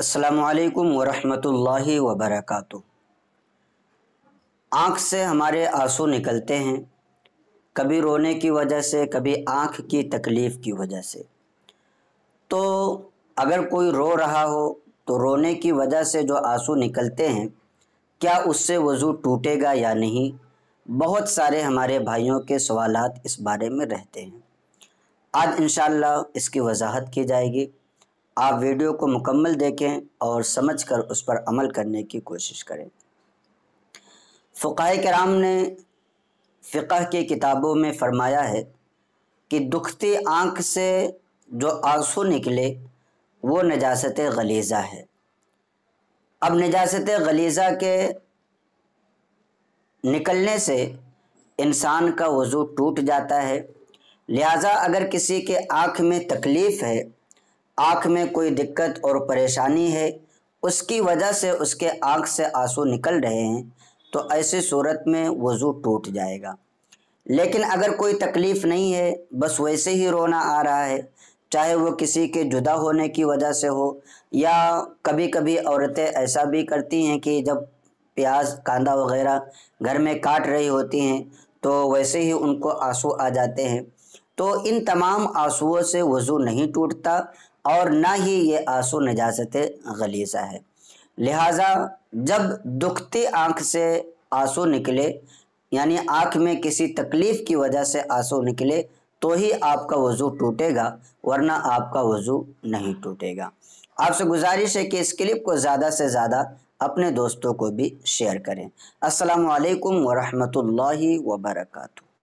असलकम वरहमतुल्लाहि वबरकत आँख से हमारे आंसू निकलते हैं कभी रोने की वजह से कभी आँख की तकलीफ़ की वजह से तो अगर कोई रो रहा हो तो रोने की वजह से जो आंसू निकलते हैं क्या उससे वज़ू टूटेगा या नहीं बहुत सारे हमारे भाइयों के सवालात इस बारे में रहते हैं आज इन इसकी वजाहत की जाएगी आप वीडियो को मुकम्मल देखें और समझकर उस पर अमल करने की कोशिश करें फ़ुकाए कराम ने फ़िका की किताबों में फ़रमाया है कि दुखती आँख से जो आंसू निकले वो नजास्त गलीज़ा है अब नजास्त गलीज़ा के निकलने से इंसान का वज़ू टूट जाता है लिहाजा अगर किसी के आँख में तकलीफ़ है आँख में कोई दिक्कत और परेशानी है उसकी वजह से उसके आँख से आंसू निकल रहे हैं तो ऐसी सूरत में वज़ू टूट जाएगा लेकिन अगर कोई तकलीफ़ नहीं है बस वैसे ही रोना आ रहा है चाहे वो किसी के जुदा होने की वजह से हो या कभी कभी औरतें ऐसा भी करती हैं कि जब प्याज कांदा वगैरह घर में काट रही होती हैं तो वैसे ही उनको आंसू आ जाते हैं तो इन तमाम आंसुओं से वज़ू नहीं टूटता और ना ही ये आंसू नजाजत गलीसा है लिहाजा जब दुखती आँख से आंसू निकले यानी आँख में किसी तकलीफ़ की वजह से आंसू निकले तो ही आपका वज़ू टूटेगा वरना आपका वज़ू नहीं टूटेगा आपसे गुजारिश है कि इस क्लिप को ज़्यादा से ज़्यादा अपने दोस्तों को भी शेयर करें असलकम वरहमल वर्का